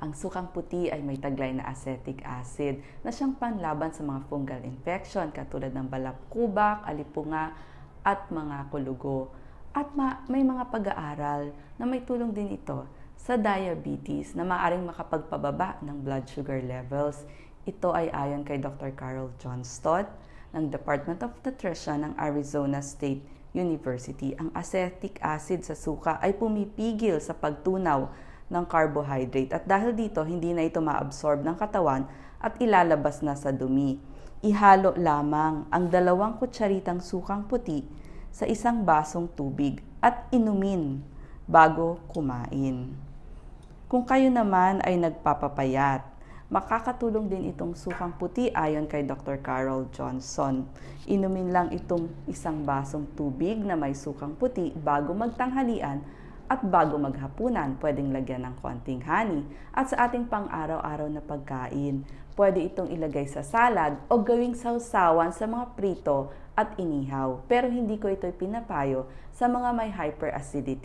Ang sukang puti ay may taglay na acetic acid na siyang panlaban sa mga fungal infection katulad ng balakubak, alipunga at mga kulugo. At ma- may mga pag-aaral na may tulong din ito sa diabetes na maaring makapagpababa ng blood sugar levels. Ito ay ayon kay Dr. Carol Johnston ng Department of Nutrition ng Arizona State University. Ang acetic acid sa suka ay pumipigil sa pagtunaw ng carbohydrate at dahil dito hindi na ito maabsorb ng katawan at ilalabas na sa dumi. Ihalo lamang ang dalawang kutsaritang sukang puti sa isang basong tubig at inumin bago kumain. Kung kayo naman ay nagpapapayat, makakatulong din itong sukang puti ayon kay Dr. Carol Johnson. Inumin lang itong isang basong tubig na may sukang puti bago magtanghalian at bago maghapunan, pwedeng lagyan ng konting honey. At sa ating pang-araw-araw na pagkain, pwede itong ilagay sa salad o gawing sausawan sa mga prito at inihaw. Pero hindi ko ito pinapayo sa mga may hyperacidity.